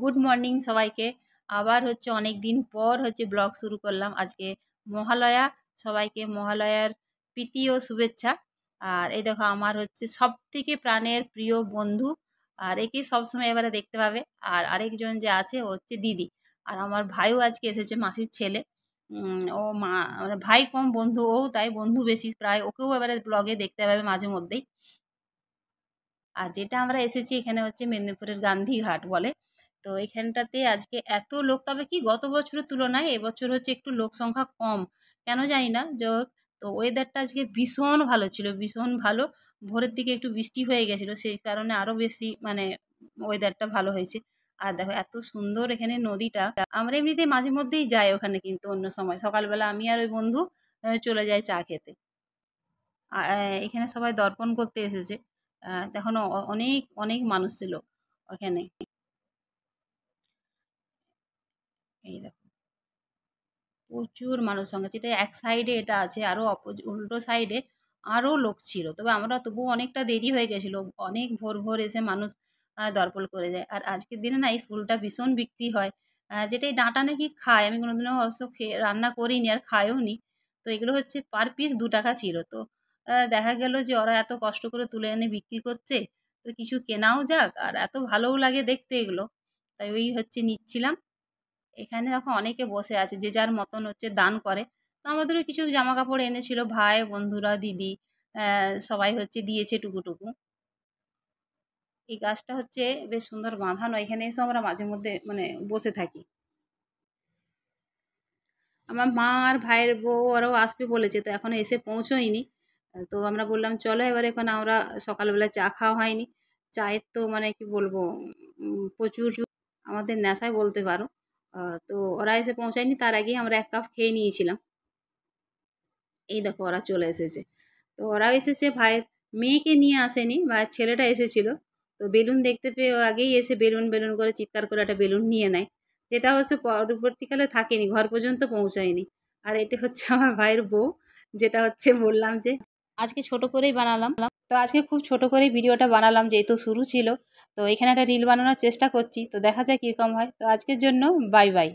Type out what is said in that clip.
good morning সবাইকে আবার হচ্ছে অনেক দিন পর হচ্ছে ব্লগ শুরু করলাম আজকে মহালয়া সবাইকে মহালয়ার প্রীতি ও শুভেচ্ছা আর এই দেখো আমার হচ্ছে সব থেকে প্রাণের প্রিয় বন্ধু আর একে সবসময় এবারে দেখতে পাবে আর আরেকজন যে আছে ও হচ্ছে দিদি আর আমার ভাইও আজকে এসেছে মাসির ছেলে ও মা মানে ভাই কম বন্ধু ও তাই বন্ধু বেশি প্রায় ওকেও এবারে ব্লগে দেখতে পাবে মাঝে মধ্যেই আর যেটা আমরা এসেছি এখানে হচ্ছে মেদিনীপুরের গান্ধীঘাট বলে তো এখানটাতে আজকে এত লোক তবে কি গত বছরের তুলনায় এবছর হচ্ছে একটু লোক সংখ্যা কম কেন জানি না যে তো ওয়েদারটা আজকে ভীষণ ভালো ছিল ভীষণ ভালো ভোরের দিকে একটু বৃষ্টি হয়ে গেছিলো সেই কারণে আরও বেশি মানে ওয়েদারটা ভালো হয়েছে আর দেখো এত সুন্দর এখানে নদীটা আমরা এমনিতে মাঝে মধ্যেই যাই ওখানে কিন্তু অন্য সময় সকালবেলা আমি আর ওই বন্ধু চলে যাই চা খেতে এখানে সবাই দর্পণ করতে এসেছে তখন অনেক অনেক মানুষ ছিল ওখানে প্রচুর মানুষ সঙ্গে যেটা এক সাইডে এটা আছে আরও অপোজ উল্টো সাইডে আরও লোক ছিল তবে আমরা তবুও অনেকটা দেরি হয়ে গেছিলো অনেক ভোর ভোর এসে মানুষ দরপল করে যায় আর আজকের দিনে না এই ফুলটা ভীষণ বিক্রি হয় যেটা এই ডাঁটা নাকি খায় আমি কোনোদিনও অবশ্য খেয়ে রান্না করিনি আর খায়ও নি তো এগুলো হচ্ছে পার পিস দু টাকা ছিল তো দেখা গেল যে ওরা এত কষ্ট করে তুলে এনে বিক্রি করছে তো কিছু কেনাও যাক আর এত ভালোও লাগে দেখতে এগুলো তাই ওই হচ্ছে নিচ্ছিলাম এখানে দেখো অনেকে বসে আছে যে যার মতন হচ্ছে দান করে তো আমাদেরও কিছু জামা কাপড় এনেছিল ভাই বন্ধুরা দিদি সবাই হচ্ছে দিয়েছে টুকুটুকু এই গাছটা হচ্ছে বেশ সুন্দর বাঁধানো এখানে এসে আমরা মাঝে মধ্যে মানে বসে থাকি আমার মা আর ভাইয়ের বউ ওরাও আসবে বলেছে তো এখনও এসে পৌঁছোয়নি তো আমরা বললাম চলো এবার এখন আমরা সকালবেলা চা খাওয়া হয়নি চায়ের তো মানে কি বলবো প্রচুর আমাদের নেশায় বলতে পারো তো ওরা এসে পৌঁছায়নি তার আগেই আমরা এক কাপ খেয়ে নিয়েছিলাম এই দেখো ওরা চলে এসেছে তো ওরাও এসেছে ভাইয়ের মেয়েকে নিয়ে আসেনি ভাইয়ের ছেলেটা এসেছিল তো বেলুন দেখতে পেয়ে আগেই এসে বেলুন বেলুন করে চিৎকার করে একটা বেলুন নিয়ে নেয় যেটা হচ্ছে পরবর্তীকালে থাকেনি ঘর পর্যন্ত পৌঁছায়নি আর এটা হচ্ছে আমার ভাইয়ের বউ যেটা হচ্ছে বললাম যে আজকে ছোট করেই বানালাম তো আজকে খুব ছোট করেই ভিডিওটা বানালাম যেহেতু শুরু ছিল তো এখানে একটা রিল বানানোর চেষ্টা করছি তো দেখা যায় কীরকম হয় তো আজকের জন্য বাই বাই